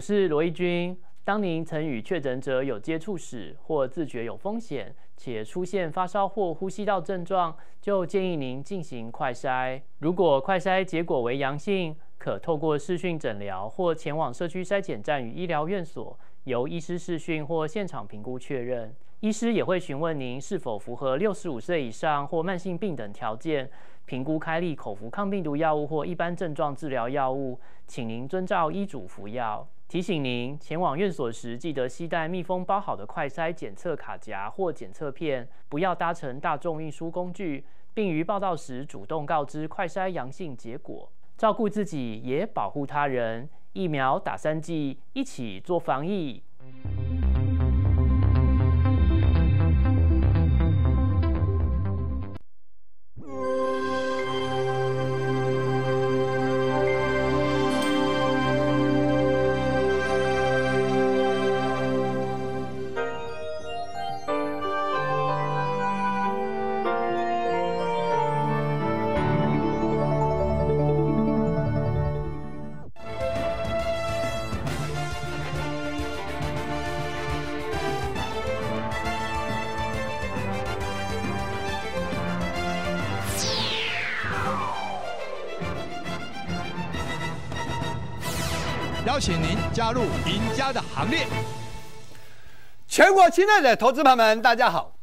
是罗一军。当您曾与确诊者有接触史或自觉有风险，且出现发烧或呼吸道症状，就建议您进行快筛。如果快筛结果为阳性，可透过视讯诊疗或前往社区筛检站与医疗院所，由医师视讯或现场评估确认。医师也会询问您是否符合六十五岁以上或慢性病等条件，评估开立口服抗病毒药物或一般症状治疗药物，请您遵照医嘱服药。提醒您，前往院所时记得携带密封包好的快筛检测卡夹或检测片，不要搭乘大众运输工具，并于报到时主动告知快筛阳性结果。照顾自己，也保护他人。疫苗打三剂，一起做防疫。加入赢家的行列！全国亲爱的投资朋友们，大家好！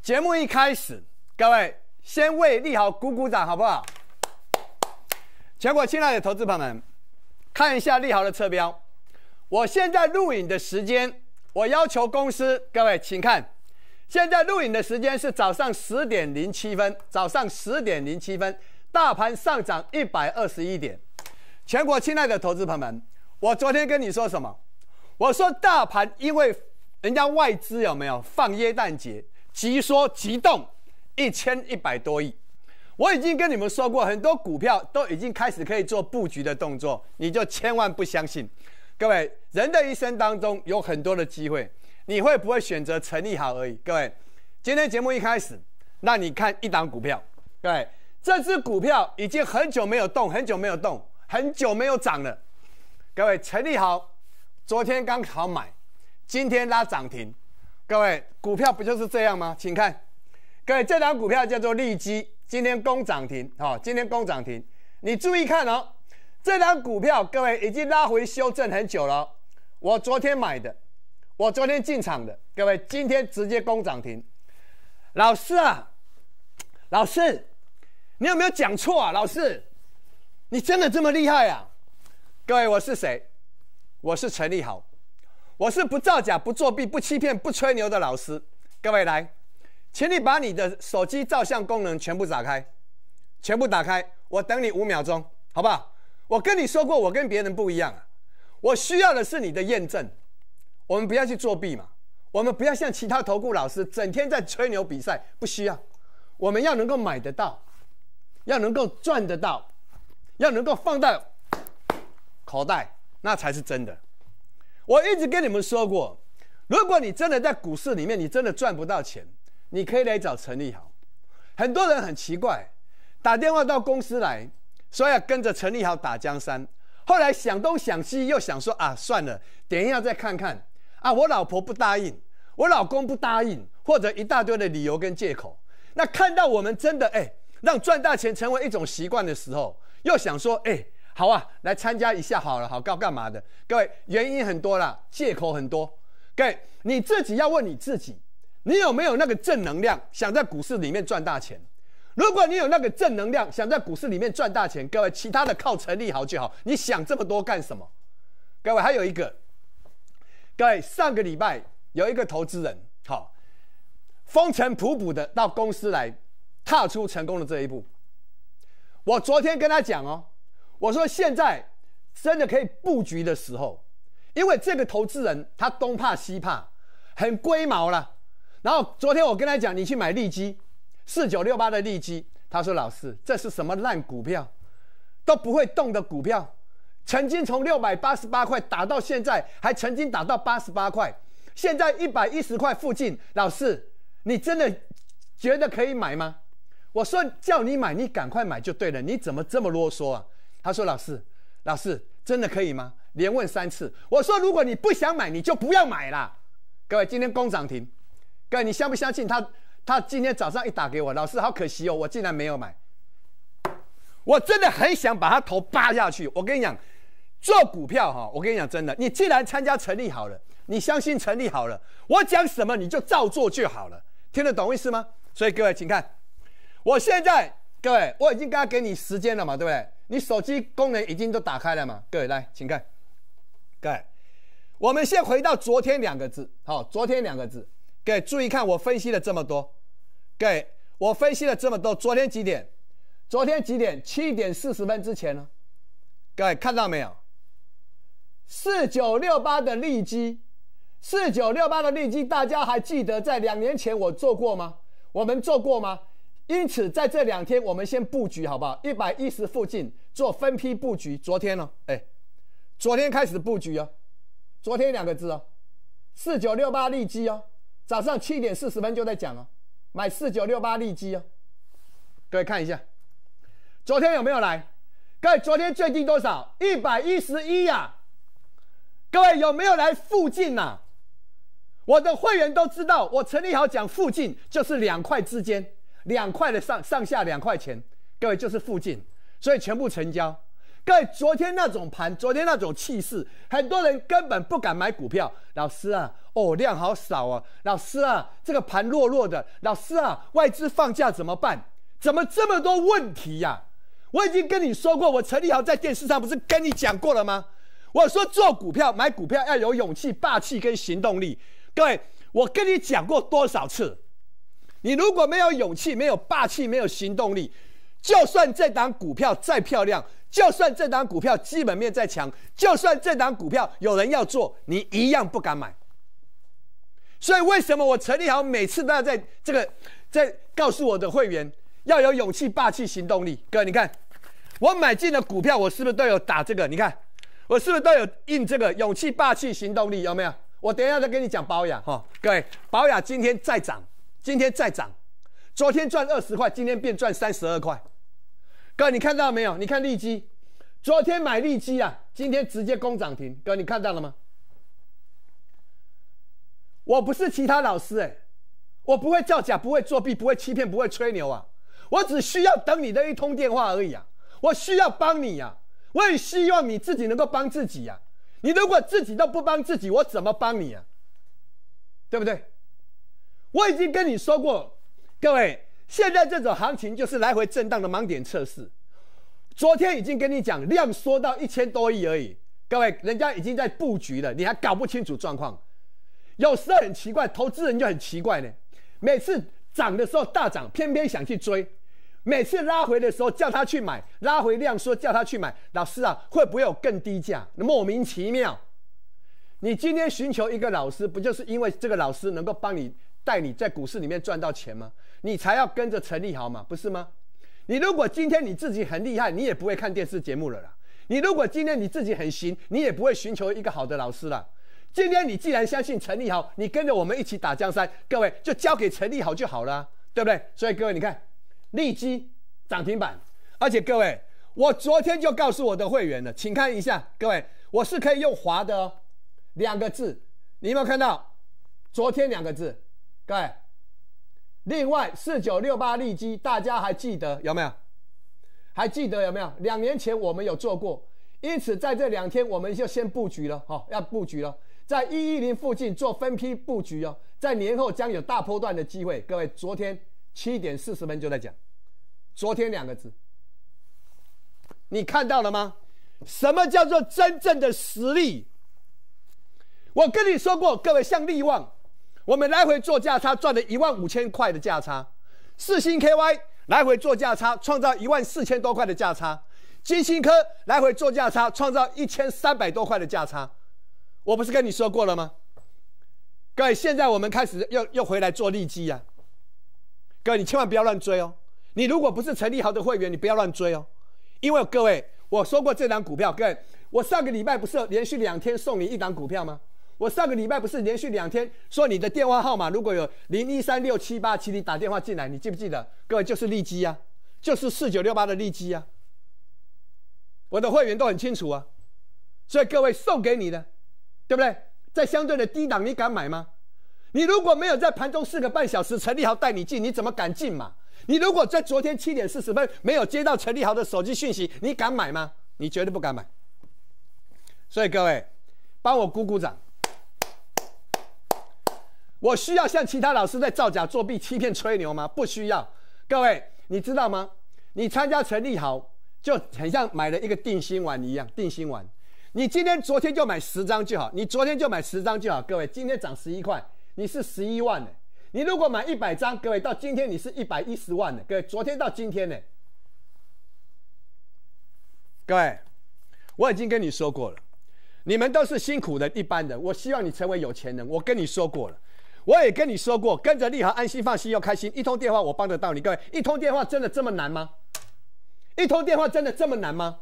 节目一开始，各位先为利好鼓鼓掌，好不好？全国亲爱的投资朋友们，看一下利好的车标。我现在录影的时间，我要求公司各位，请看，现在录影的时间是早上十点零七分。早上十点零七分，大盘上涨一百二十一点。全国亲爱的投资朋友们。我昨天跟你说什么？我说大盘因为人家外资有没有放耶诞节即说即动一千一百多亿。我已经跟你们说过，很多股票都已经开始可以做布局的动作，你就千万不相信。各位人的一生当中有很多的机会，你会不会选择成立好而已。各位，今天节目一开始，那你看一档股票，各位，这只股票已经很久没有动，很久没有动，很久没有涨了。各位，陈立豪昨天刚好买，今天拉涨停。各位，股票不就是这样吗？请看，各位，这张股票叫做利基，今天攻涨停啊，今天攻涨停。你注意看哦，这张股票各位已经拉回修正很久了。我昨天买的，我昨天进场的，各位，今天直接攻涨停。老师啊，老师，你有没有讲错啊？老师，你真的这么厉害啊？各位，我是谁？我是陈立豪，我是不造假、不作弊、不欺骗、不吹牛的老师。各位来，请你把你的手机照相功能全部打开，全部打开。我等你五秒钟，好不好？我跟你说过，我跟别人不一样啊。我需要的是你的验证。我们不要去作弊嘛，我们不要像其他投顾老师整天在吹牛比赛，不需要。我们要能够买得到，要能够赚得到，要能够放到。好袋，那才是真的。我一直跟你们说过，如果你真的在股市里面，你真的赚不到钱，你可以来找陈立豪。很多人很奇怪，打电话到公司来，说要跟着陈立豪打江山。后来想东想西，又想说啊，算了，等一下再看看。啊，我老婆不答应，我老公不答应，或者一大堆的理由跟借口。那看到我们真的哎，让赚大钱成为一种习惯的时候，又想说哎。好啊，来参加一下好了，好干干嘛的？各位原因很多啦，借口很多。各位你自己要问你自己，你有没有那个正能量，想在股市里面赚大钱？如果你有那个正能量，想在股市里面赚大钱，各位其他的靠成立豪就好。你想这么多干什么？各位还有一个，各位上个礼拜有一个投资人，好，风尘仆仆的到公司来，踏出成功的这一步。我昨天跟他讲哦。我说现在真的可以布局的时候，因为这个投资人他东怕西怕，很龟毛了。然后昨天我跟他讲，你去买利基四九六八的利基，他说老师这是什么烂股票，都不会动的股票，曾经从六百八十八块打到现在，还曾经打到八十八块，现在一百一十块附近，老师你真的觉得可以买吗？我说叫你买你赶快买就对了，你怎么这么啰嗦啊？他说：“老师，老师，真的可以吗？”连问三次。我说：“如果你不想买，你就不要买啦。”各位，今天工涨停，各位你相不相信？他他今天早上一打给我，老师好可惜哦，我竟然没有买。我真的很想把他头扒下去。我跟你讲，做股票哈，我跟你讲真的，你既然参加成立好了，你相信成立好了，我讲什么你就照做就好了，听得懂意思吗？所以各位，请看，我现在各位我已经刚给你时间了嘛，对不对？你手机功能已经都打开了嘛？各位来，请看，各位，我们先回到昨天两个字，好，昨天两个字，各位注意看，我分析了这么多，给我分析了这么多，昨天几点？昨天几点？七点四十分之前呢？各位看到没有？四九六八的利基，四九六八的利基，大家还记得在两年前我做过吗？我们做过吗？因此在这两天我们先布局好不好？一百一十附近。做分批布局，昨天了，哎，昨天开始布局啊，昨天两个字啊，四九六八利基哦，早上七点四十分就在讲哦，买四九六八利基哦，各位看一下，昨天有没有来？各位昨天最低多少？一百一十一呀，各位有没有来附近呐？我的会员都知道，我陈立豪讲附近就是两块之间，两块的上上下两块钱，各位就是附近。所以全部成交，各位，昨天那种盘，昨天那种气势，很多人根本不敢买股票。老师啊，哦，量好少啊。老师啊，这个盘弱弱的。老师啊，外资放假怎么办？怎么这么多问题呀？我已经跟你说过，我陈立豪在电视上不是跟你讲过了吗？我说做股票、买股票要有勇气、霸气跟行动力。各位，我跟你讲过多少次？你如果没有勇气、没有霸气、没有行动力。就算这档股票再漂亮，就算这档股票基本面再强，就算这档股票有人要做，你一样不敢买。所以为什么我陈立豪每次都要在这个在告诉我的会员要有勇气、霸气、行动力？哥，你看我买进了股票，我是不是都有打这个？你看我是不是都有印这个勇气、霸气、行动力？有没有？我等一下再跟你讲保养哈，各位，保养今天再涨，今天再涨，昨天赚二十块，今天变赚三十二块。哥，你看到没有？你看利基，昨天买利基啊，今天直接攻涨停。哥，你看到了吗？我不是其他老师哎，我不会造假，不会作弊，不会欺骗，不会吹牛啊。我只需要等你的一通电话而已啊。我需要帮你呀，我也希望你自己能够帮自己呀。你如果自己都不帮自己，我怎么帮你啊？对不对？我已经跟你说过，各位。现在这种行情就是来回震荡的盲点测试。昨天已经跟你讲，量缩到一千多亿而已。各位，人家已经在布局了，你还搞不清楚状况。有时候很奇怪，投资人就很奇怪呢。每次涨的时候大涨，偏偏想去追；每次拉回的时候叫他去买，拉回量说叫他去买。老师啊，会不会有更低价？莫名其妙。你今天寻求一个老师，不就是因为这个老师能够帮你？带你在股市里面赚到钱吗？你才要跟着陈立豪嘛，不是吗？你如果今天你自己很厉害，你也不会看电视节目了啦。你如果今天你自己很行，你也不会寻求一个好的老师了。今天你既然相信陈立豪，你跟着我们一起打江山，各位就交给陈立豪就好了，对不对？所以各位，你看，立基涨停板，而且各位，我昨天就告诉我的会员了，请看一下，各位，我是可以用滑的哦，两个字，你有没有看到？昨天两个字。各位，另外四九六八利基，大家还记得有没有？还记得有没有？两年前我们有做过，因此在这两天我们就先布局了，哈，要布局了，在一一零附近做分批布局哦，在年后将有大波段的机会。各位，昨天七点四十分就在讲，昨天两个字，你看到了吗？什么叫做真正的实力？我跟你说过，各位像利旺。我们来回做价差赚了一万五千块的价差，四星 KY 来回做价差创造一万四千多块的价差，金星科来回做价差创造一千三百多块的价差，我不是跟你说过了吗？各位，现在我们开始又又回来做利基呀，各位你千万不要乱追哦，你如果不是陈立豪的会员，你不要乱追哦，因为各位我说过这档股票，各位我上个礼拜不是连续两天送你一档股票吗？我上个礼拜不是连续两天说你的电话号码如果有零一三六七八七零打电话进来，你记不记得？各位就是利基呀，就是四九六八的利基呀。我的会员都很清楚啊，所以各位送给你的，对不对？在相对的低档，你敢买吗？你如果没有在盘中四个半小时陈立豪带你进，你怎么敢进嘛？你如果在昨天七点四十分没有接到陈立豪的手机讯息，你敢买吗？你绝对不敢买。所以各位，帮我鼓鼓掌。我需要像其他老师在造假、作弊、欺骗、吹牛吗？不需要。各位，你知道吗？你参加陈立豪就很像买了一个定心丸一样。定心丸，你今天、昨天就买十张就好。你昨天就买十张就好。各位，今天涨十一块，你是十一万的。你如果买一百张，各位到今天你是一百一十万的。各位，昨天到今天呢？各位，我已经跟你说过了，你们都是辛苦的一般人。我希望你成为有钱人。我跟你说过了。我也跟你说过，跟着立豪安心、放心又开心。一通电话我帮得到你，各位，一通电话真的这么难吗？一通电话真的这么难吗？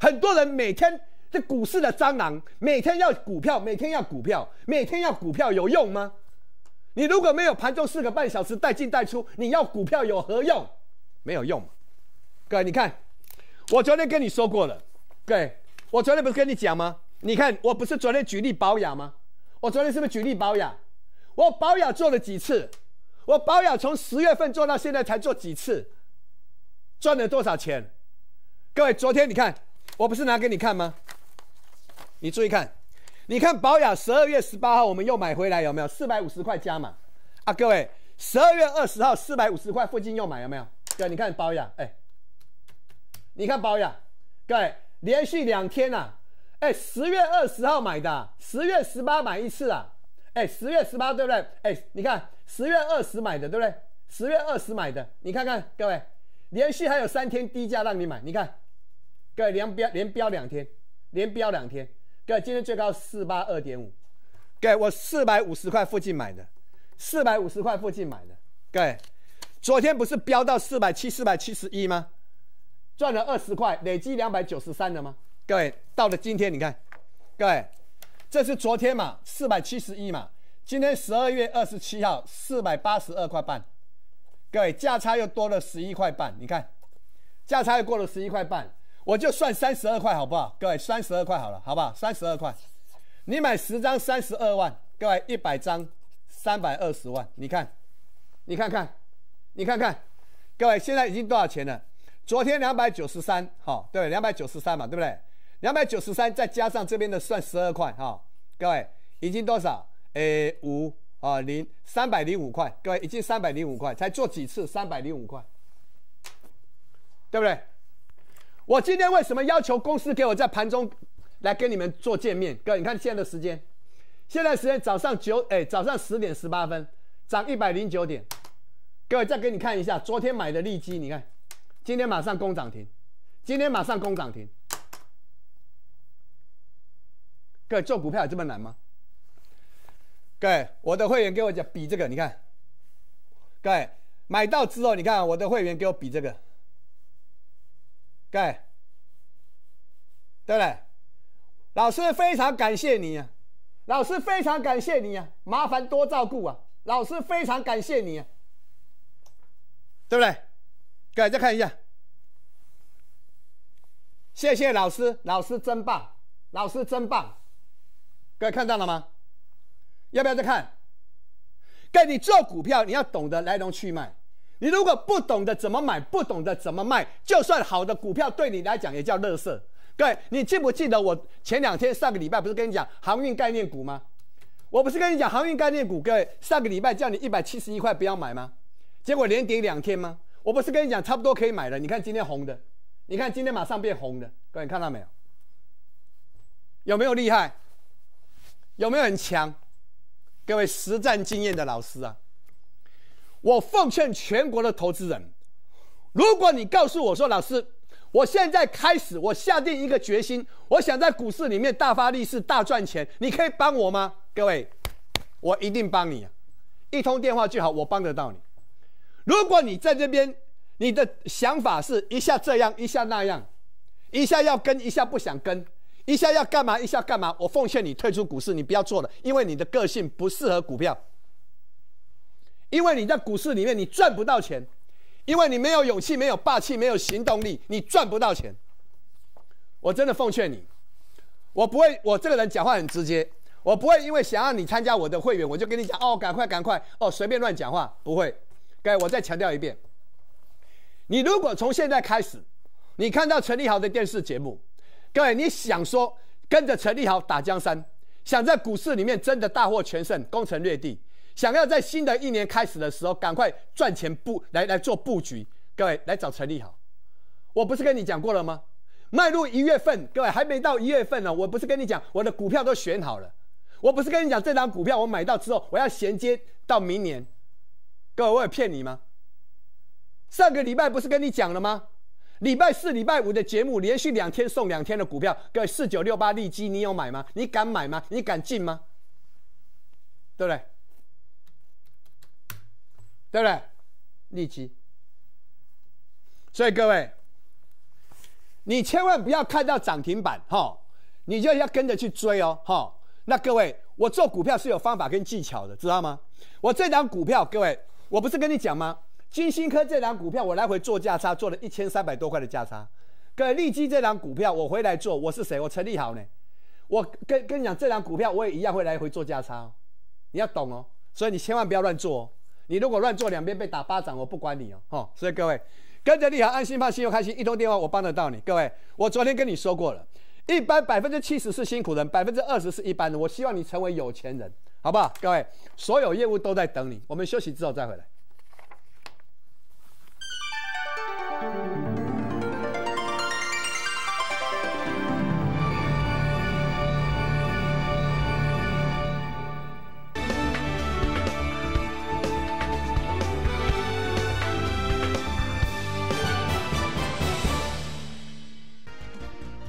很多人每天这股市的蟑螂，每天要股票，每天要股票，每天要股票，有用吗？你如果没有盘中四个半小时带进带出，你要股票有何用？没有用。各位，你看，我昨天跟你说过了，各位，我昨天不是跟你讲吗？你看，我不是昨天举例保养吗？我昨天是不是举例保养？我保养做了几次？我保养从十月份做到现在才做几次？赚了多少钱？各位，昨天你看，我不是拿给你看吗？你注意看，你看保养十二月十八号我们又买回来有没有？四百五十块加嘛？啊！各位，十二月二十号四百五十块附近又买有没有？对，你看保养哎，你看保养，各位连续两天啊，哎，十月二十号买的，十月十八买一次啊。哎，十月十八，对不对？哎，你看十月二十买的，对不对？十月二十买的，你看看各位，连续还有三天低价让你买，你看，各位连标连标两天，连标两天，各位今天最高四八二点五，各位我四百五十块附近买的，四百五十块附近买的，各位，昨天不是标到四百七四百七十一吗？赚了二十块，累积两百九十三了吗？各位到了今天你看，各位。这是昨天嘛，四百七十一嘛，今天十二月二十七号四百八十二块半，各位价差又多了十一块半，你看，价差又过了十一块半，我就算三十二块好不好？各位三十二块好了，好不好？三十二块，你买十张三十二万，各位一百张三百二十万，你看，你看看，你看看，各位现在已经多少钱了？昨天两百九十三，好，对，两百九十三嘛，对不对？两百九十三，再加上这边的算十二块哈，各位已经多少？哎五啊零三百零五块，各位已经三百零五块，才做几次？三百零五块，对不对？我今天为什么要求公司给我在盘中来跟你们做见面？各位，你看现在的时间，现在时间早上九哎早上十点十八分涨一百零九点，各位再给你看一下昨天买的利基，你看，今天马上攻涨停，今天马上攻涨停。哥，做股票有这么难吗？位，我的会员给我讲比这个，你看，位买到之后你看我的会员给我比这个，位，对不对？老师非常感谢你啊，老师非常感谢你啊，麻烦多照顾啊，老师非常感谢你啊，对不对？位再看一下，谢谢老师，老师真棒，老师真棒。各位看到了吗？要不要再看？各位，你做股票你要懂得来龙去脉。你如果不懂得怎么买，不懂得怎么卖，就算好的股票对你来讲也叫垃圾。各位，你记不记得我前两天、上个礼拜不是跟你讲航运概念股吗？我不是跟你讲航运概念股，各位上个礼拜叫你一百七十一块不要买吗？结果连跌两天吗？我不是跟你讲差不多可以买了？你看今天红的，你看今天马上变红的，各位看到没有？有没有厉害？有没有很强？各位实战经验的老师啊，我奉劝全国的投资人：如果你告诉我说，老师，我现在开始，我下定一个决心，我想在股市里面大发利市、大赚钱，你可以帮我吗？各位，我一定帮你啊，一通电话就好，我帮得到你。如果你在这边，你的想法是一下这样，一下那样，一下要跟，一下不想跟。一下要干嘛？一下干嘛？我奉劝你退出股市，你不要做了，因为你的个性不适合股票，因为你在股市里面你赚不到钱，因为你没有勇气、没有霸气、没有行动力，你赚不到钱。我真的奉劝你，我不会，我这个人讲话很直接，我不会因为想让你参加我的会员，我就跟你讲哦，赶快赶快哦，随便乱讲话不会。给我再强调一遍，你如果从现在开始，你看到陈立豪的电视节目。各位，你想说跟着陈立豪打江山，想在股市里面真的大获全胜、攻城略地，想要在新的一年开始的时候赶快赚钱布来来做布局？各位来找陈立豪，我不是跟你讲过了吗？迈入一月份，各位还没到一月份呢，我不是跟你讲我的股票都选好了，我不是跟你讲这张股票我买到之后我要衔接到明年，各位，我有骗你吗？上个礼拜不是跟你讲了吗？礼拜四、礼拜五的节目，连续两天送两天的股票，各位四九六八利基，你有买吗？你敢买吗？你敢进吗？对不对？对不对？利基。所以各位，你千万不要看到涨停板，哈，你就要跟着去追哦，哈。那各位，我做股票是有方法跟技巧的，知道吗？我这档股票，各位，我不是跟你讲吗？金星科这档股票，我来回做价差，做了一千三百多块的价差。给利基这档股票，我回来做，我是谁？我陈立豪呢？我跟跟你讲，这档股票我也一样会来回做价差哦。你要懂哦，所以你千万不要乱做。你如果乱做，两边被打巴掌，我不管你哦。哦，所以各位跟着立豪安心放心又开心，一通电话我帮得到你。各位，我昨天跟你说过了，一般百分之七十是辛苦人，百分之二十是一般人。我希望你成为有钱人，好不好？各位，所有业务都在等你。我们休息之后再回来。thank you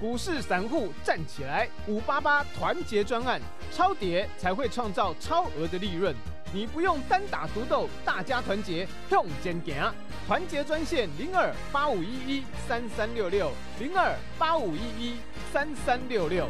股市散户站起来，五八八团结专案，超跌才会创造超额的利润。你不用单打独斗，大家团结用肩颈，团结专线零二八五一一三三六六，零二八五一一三三六六。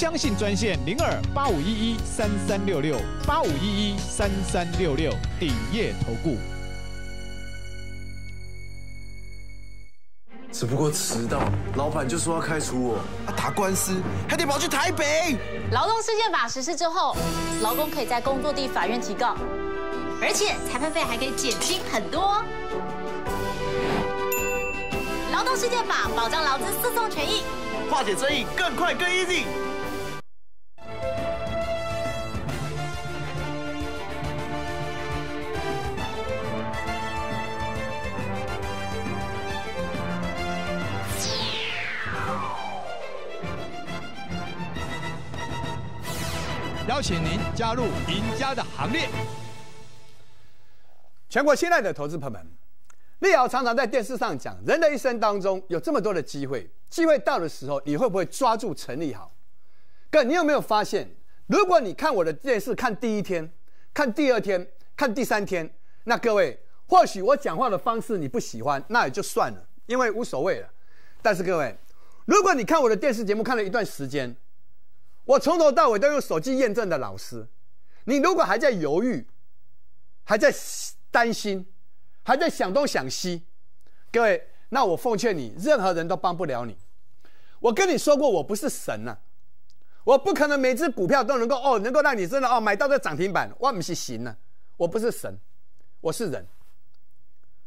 相信专线零二八五一一三三六六八五一一三三六六鼎业投顾。只不过迟到，老板就说要开除我，打官司还得跑去台北。劳动事件法实施之后，劳工可以在工作地法院提告，而且裁判费还可以减轻很多。劳动事件法保障劳资诉讼权益，化解争议更快更 easy。邀请您加入赢家的行列。全国亲爱的投资朋友们，利奥常常在电视上讲，人的一生当中有这么多的机会，机会到的时候，你会不会抓住，成立好？各位，你有没有发现，如果你看我的电视，看第一天，看第二天，看第三天，那各位，或许我讲话的方式你不喜欢，那也就算了，因为无所谓了。但是各位，如果你看我的电视节目看了一段时间，我从头到尾都用手机验证的，老师，你如果还在犹豫，还在担心，还在想东想西，各位，那我奉劝你，任何人都帮不了你。我跟你说过，我不是神呐，我不可能每只股票都能够哦，能够让你真的哦买到这涨停板，我不是行呢。我不是神，我是人。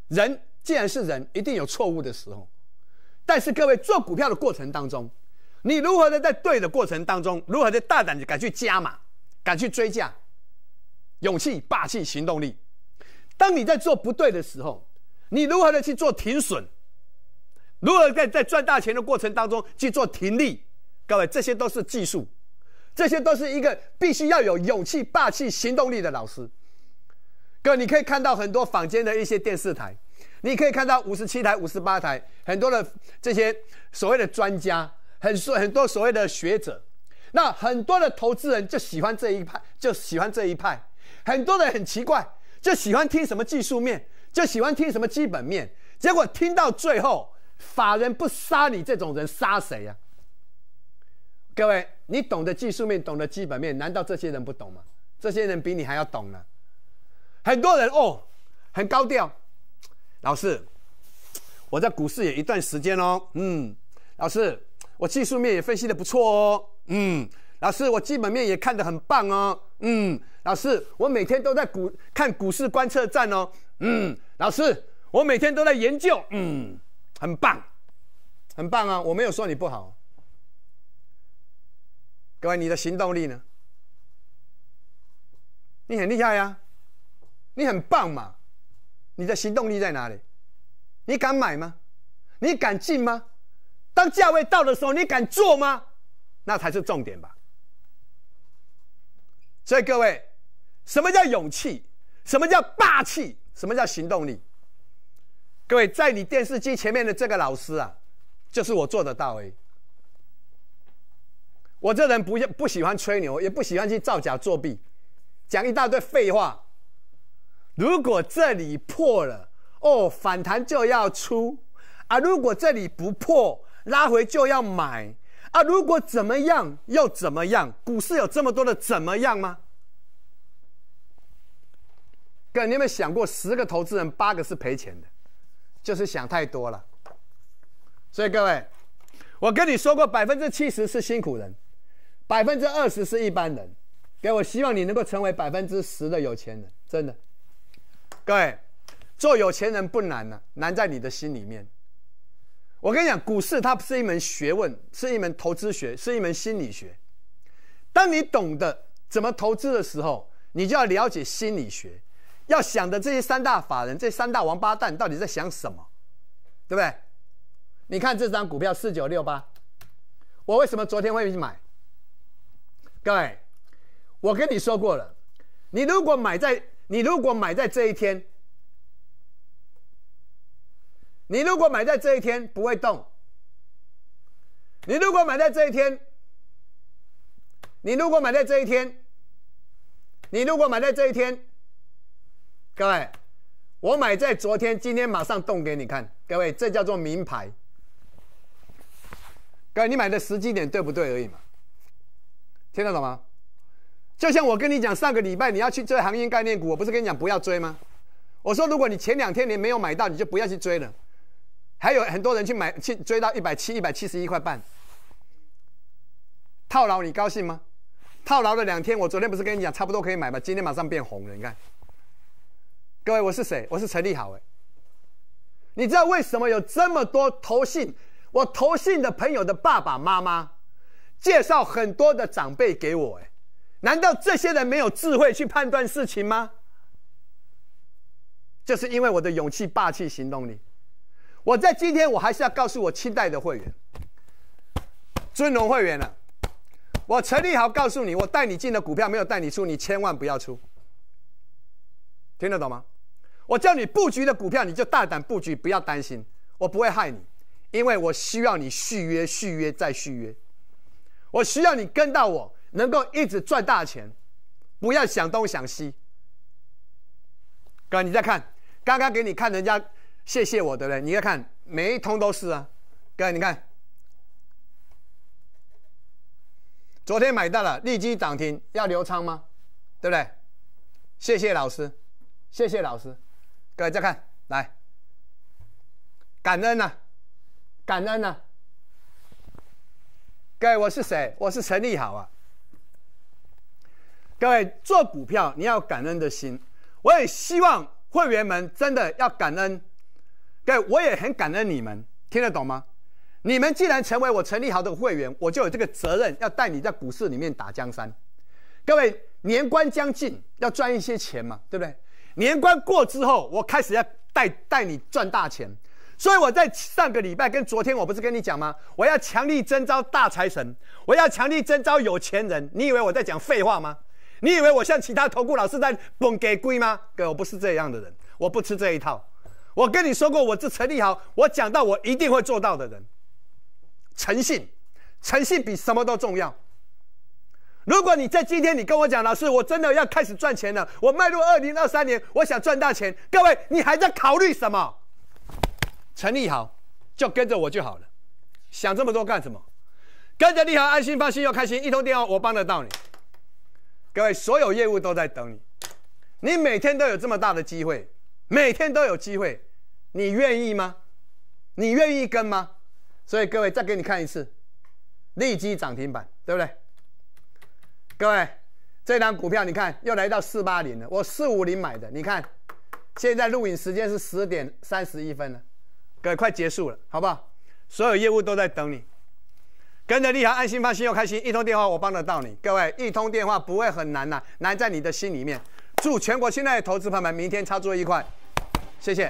人既然是人，一定有错误的时候。但是各位做股票的过程当中，你如何的在对的过程当中，如何的大胆的敢去加码、敢去追价，勇气、霸气、行动力。当你在做不对的时候，你如何的去做停损？如何在在赚大钱的过程当中去做停利？各位，这些都是技术，这些都是一个必须要有勇气、霸气、行动力的老师。各位，你可以看到很多坊间的一些电视台，你可以看到五十七台、五十八台，很多的这些所谓的专家。很多很多所谓的学者，那很多的投资人就喜欢这一派，就喜欢这一派。很多人很奇怪，就喜欢听什么技术面，就喜欢听什么基本面。结果听到最后，法人不杀你这种人，杀谁呀？各位，你懂的技术面，懂的基本面，难道这些人不懂吗？这些人比你还要懂呢。很多人哦，很高调。老师，我在股市也一段时间哦。嗯，老师。我技术面也分析的不错哦，嗯，老师，我基本面也看的很棒哦，嗯，老师，我每天都在股看股市观测站哦，嗯，老师，我每天都在研究，嗯，很棒，很棒啊，我没有说你不好，各位，你的行动力呢？你很厉害呀，你很棒嘛，你的行动力在哪里？你敢买吗？你敢进吗？当价位到的时候，你敢做吗？那才是重点吧。所以各位，什么叫勇气？什么叫霸气？什么叫行动力？各位，在你电视机前面的这个老师啊，就是我做的到位。我这人不要不喜欢吹牛，也不喜欢去造假作弊，讲一大堆废话。如果这里破了，哦，反弹就要出啊；如果这里不破，拉回就要买啊！如果怎么样又怎么样？股市有这么多的怎么样吗？各位，你们想过十个投资人八个是赔钱的，就是想太多了。所以各位，我跟你说过，百分之七十是辛苦人，百分之二十是一般人。给我希望你能够成为百分之十的有钱人，真的。各位，做有钱人不难啊，难在你的心里面。我跟你讲，股市它不是一门学问，是一门投资学，是一门心理学。当你懂得怎么投资的时候，你就要了解心理学，要想的这些三大法人，这三大王八蛋到底在想什么，对不对？你看这张股票四九六八，我为什么昨天会买？各位，我跟你说过了，你如果买在你如果买在这一天。你如果买在这一天不会动，你如果买在这一天，你如果买在这一天，你如果买在这一天，各位，我买在昨天，今天马上动给你看。各位，这叫做名牌。各位，你买的时机点对不对而已嘛？听得懂吗？就像我跟你讲，上个礼拜你要去追行业概念股，我不是跟你讲不要追吗？我说，如果你前两天你没有买到，你就不要去追了。还有很多人去买去追到一百七一百七十一块半，套牢你高兴吗？套牢了两天，我昨天不是跟你讲差不多可以买吗？今天马上变红了，你看，各位我是谁？我是陈立好哎。你知道为什么有这么多投信我投信的朋友的爸爸妈妈介绍很多的长辈给我哎？难道这些人没有智慧去判断事情吗？就是因为我的勇气霸气行动力。我在今天，我还是要告诉我期待的会员，尊龙会员啊，我陈立豪告诉你，我带你进的股票没有带你出，你千万不要出，听得懂吗？我叫你布局的股票，你就大胆布局，不要担心，我不会害你，因为我需要你续约、续约再续约，我需要你跟到我，能够一直赚大钱，不要想东想西。哥，你再看，刚刚给你看人家。谢谢我的人，你要看，每一通都是啊，各位，你看，昨天买到了，立即涨停，要留仓吗？对不对？谢谢老师，谢谢老师，各位再看，来，感恩呐，感恩呐，各位，我是谁？我是陈立好啊。各位做股票，你要感恩的心，我也希望会员们真的要感恩。各位，我也很感恩你们，听得懂吗？你们既然成为我成立好的会员，我就有这个责任要带你在股市里面打江山。各位，年关将近，要赚一些钱嘛，对不对？年关过之后，我开始要带带你赚大钱。所以我在上个礼拜跟昨天，我不是跟你讲吗？我要强力征招大财神，我要强力征招有钱人。你以为我在讲废话吗？你以为我像其他投顾老师在蹦给龟吗？各位，我不是这样的人，我不吃这一套。我跟你说过，我这陈立豪，我讲到我一定会做到的人，诚信，诚信比什么都重要。如果你在今天你跟我讲，老师，我真的要开始赚钱了，我迈入二零二三年，我想赚大钱，各位，你还在考虑什么？陈立豪就跟着我就好了，想这么多干什么？跟着立豪，安心、放心又开心，一通电话我帮得到你。各位，所有业务都在等你，你每天都有这么大的机会。每天都有机会，你愿意吗？你愿意跟吗？所以各位，再给你看一次，立即涨停板，对不对？各位，这张股票你看又来到四八零了，我四五零买的，你看现在录影时间是十点三十一分了，各位快结束了，好不好？所有业务都在等你，跟着利恒安心放心又开心，一通电话我帮得到你，各位一通电话不会很难呐，难在你的心里面。祝全国现在的投资朋友们明天操作愉快。谢谢。